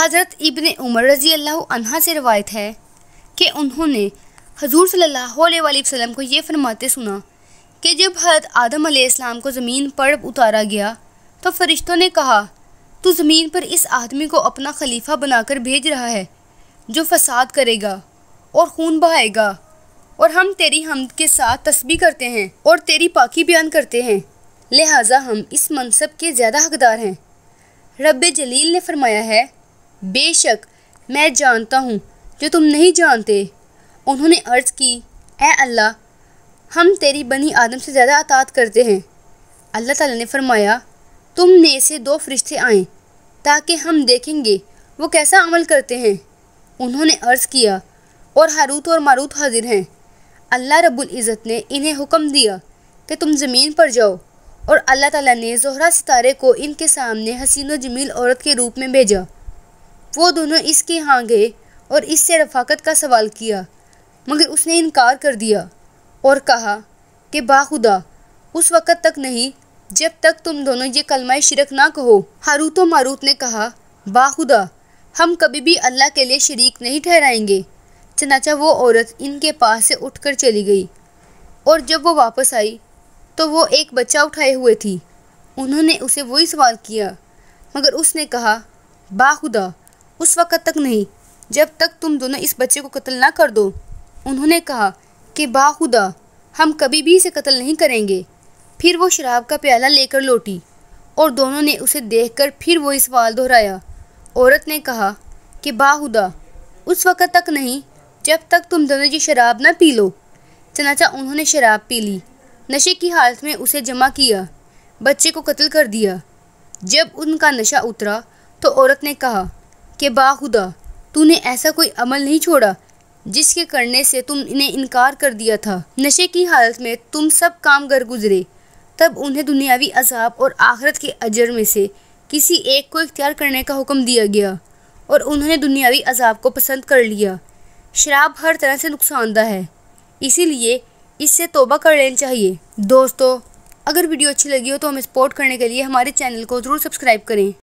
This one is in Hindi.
हज़रत इबन उमर रज़ी अल्लाह अनहा से रवायत है कि उन्होंने हजूर सल्ला वसलम को ये फरमाते सुना कि जब हजरत आदम आसमाम को ज़मीन पर उतारा गया तो फ़रिश्तों ने कहा तो ज़मीन पर इस आदमी को अपना खलीफा बनाकर भेज रहा है जो फसाद करेगा और खून बहाएगा और हम तेरी हम के साथ तस्बी करते हैं और तेरी पाकि बयान करते हैं लिहाजा हम इस मनसब के ज़्यादा हकदार हैं रब जलील ने फरमाया है बेशक मैं जानता हूँ जो तुम नहीं जानते उन्होंने अर्ज़ की ए अल्लाह हम तेरी बनी आदम से ज़्यादा अतात करते हैं अल्लाह ताला ने फरमाया तुमने से दो फरिश्ते आए ताकि हम देखेंगे वो कैसा अमल करते हैं उन्होंने अर्ज़ किया और हारूत और मारूत हाजिर हैं अल्लाह रब्बुल इज़्ज़त ने इन्हें हुक्म दिया कि तुम ज़मीन पर जाओ और अल्लाह ताला ने जोहरा सितारे को इनके सामने हसीन व जमील औरत के रूप में भेजा वो दोनों इसके यहाँ गए और इससे रफाकत का सवाल किया मगर उसने इनकार कर दिया और कहा कि बाखुदा उस वक़्त तक नहीं जब तक तुम दोनों ये कलमा शिरक ना कहो हारूत व मारूत ने कहा बाखुदा हम कभी भी अल्लाह के लिए शरीक नहीं ठहराएंगे चनाचा वो औरत इनके पास से उठकर चली गई और जब वो वापस आई तो वो एक बच्चा उठाए हुए थी उन्होंने उसे वही सवाल किया मगर उसने कहा बाखुदा उस वक़्त तक नहीं जब तक तुम दोनों इस बच्चे को कत्ल ना कर दो उन्होंने कहा कि बाखुदा हम कभी भी इसे कत्ल नहीं करेंगे फिर वो शराब का प्याला लेकर लौटी और दोनों ने उसे देखकर फिर वो इस सवाल दोहराया औरत ने कहा कि बाहुदा उस वक़्त तक नहीं जब तक तुम दोनों ये शराब ना पी लो चनाचा उन्होंने शराब पी ली नशे की हालत में उसे जमा किया बच्चे को कत्ल कर दिया जब उनका नशा उतरा तो औरत ने कहा कि बाखुदा तूने ऐसा कोई अमल नहीं छोड़ा जिसके करने से तुम इन्हें इनकार कर दिया था नशे की हालत में तुम सब काम कर गुजरे तब उन्हें दुनियावी अजाब और आखरत के अजर में से किसी एक को इख्तियार करने का हुक्म दिया गया और उन्होंने दुनियावी अजाब को पसंद कर लिया शराब हर तरह से नुकसानदा है इसीलिए इससे तोबा कर लेनी चाहिए दोस्तों अगर वीडियो अच्छी लगी हो तो हमें सपोर्ट करने के लिए हमारे चैनल को ज़रूर सब्सक्राइब करें